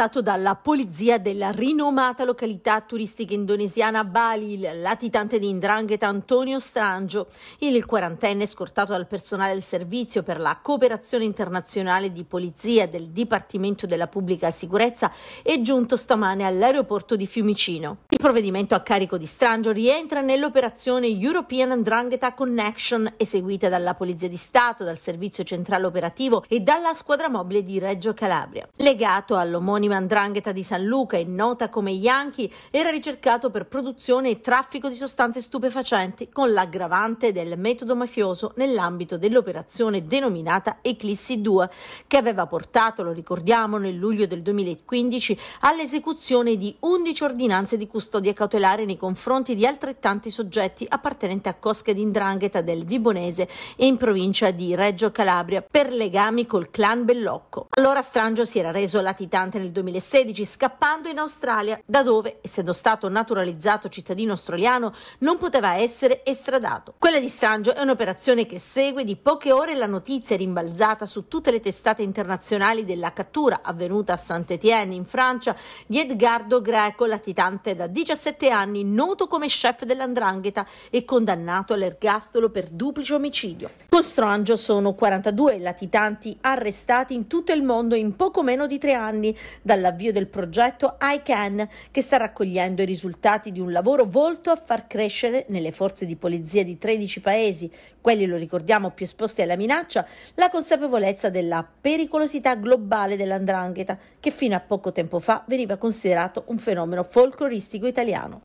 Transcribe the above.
arrestato dalla polizia della rinomata località turistica indonesiana Bali, il latitante di Indrangheta Antonio Strangio. Il quarantenne, scortato dal personale del servizio per la cooperazione internazionale di polizia del Dipartimento della Pubblica Sicurezza, è giunto stamane all'aeroporto di Fiumicino. Il provvedimento a carico di Strangio rientra nell'operazione European Andrangheta Connection eseguita dalla Polizia di Stato, dal Servizio Centrale Operativo e dalla squadra mobile di Reggio Calabria. Legato all'omonima Andrangheta di San Luca e nota come Yankee, era ricercato per produzione e traffico di sostanze stupefacenti con l'aggravante del metodo mafioso nell'ambito dell'operazione denominata Eclissi 2 che aveva portato, lo ricordiamo, nel luglio del 2015 all'esecuzione di 11 ordinanze di custodia custodia cautelare nei confronti di altrettanti soggetti appartenenti a cosche d'indrangheta del Vibonese e in provincia di Reggio Calabria per legami col clan Bellocco. Allora Strangio si era reso latitante nel 2016 scappando in Australia da dove, essendo stato naturalizzato cittadino australiano, non poteva essere estradato. Quella di Strangio è un'operazione che segue di poche ore la notizia rimbalzata su tutte le testate internazionali della cattura avvenuta a Saint-Étienne in Francia di Edgardo Greco, latitante da 17 anni, noto come chef dell'Andrangheta e condannato all'ergastolo per duplice omicidio. Con Strangio sono 42 latitanti arrestati in tutto il mondo in poco meno di tre anni dall'avvio del progetto ICANN che sta raccogliendo i risultati di un lavoro volto a far crescere nelle forze di polizia di 13 paesi, quelli lo ricordiamo più esposti alla minaccia, la consapevolezza della pericolosità globale dell'andrangheta che fino a poco tempo fa veniva considerato un fenomeno folcloristico italiano.